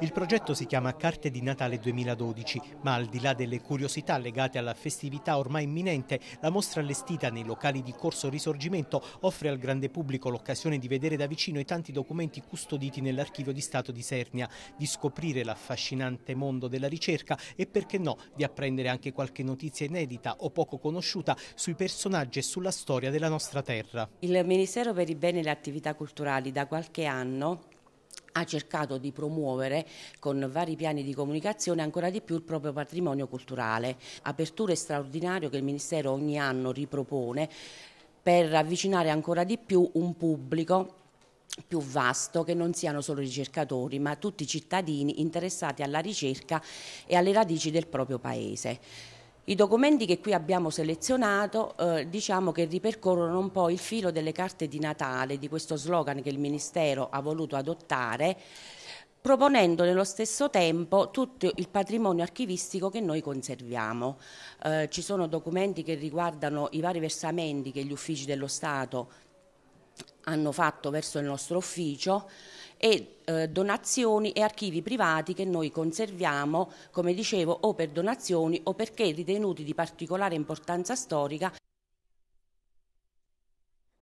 Il progetto si chiama Carte di Natale 2012, ma al di là delle curiosità legate alla festività ormai imminente, la mostra allestita nei locali di Corso Risorgimento offre al grande pubblico l'occasione di vedere da vicino i tanti documenti custoditi nell'archivio di Stato di Sernia, di scoprire l'affascinante mondo della ricerca e perché no, di apprendere anche qualche notizia inedita o poco conosciuta sui personaggi e sulla storia della nostra terra. Il Ministero per i beni e le attività culturali da qualche anno ha cercato di promuovere con vari piani di comunicazione ancora di più il proprio patrimonio culturale. Aperture straordinarie che il Ministero ogni anno ripropone per avvicinare ancora di più un pubblico più vasto che non siano solo ricercatori ma tutti i cittadini interessati alla ricerca e alle radici del proprio paese. I documenti che qui abbiamo selezionato eh, diciamo che ripercorrono un po' il filo delle carte di Natale, di questo slogan che il Ministero ha voluto adottare, proponendo nello stesso tempo tutto il patrimonio archivistico che noi conserviamo. Eh, ci sono documenti che riguardano i vari versamenti che gli uffici dello Stato hanno fatto verso il nostro ufficio e eh, donazioni e archivi privati che noi conserviamo, come dicevo, o per donazioni o perché ritenuti di particolare importanza storica.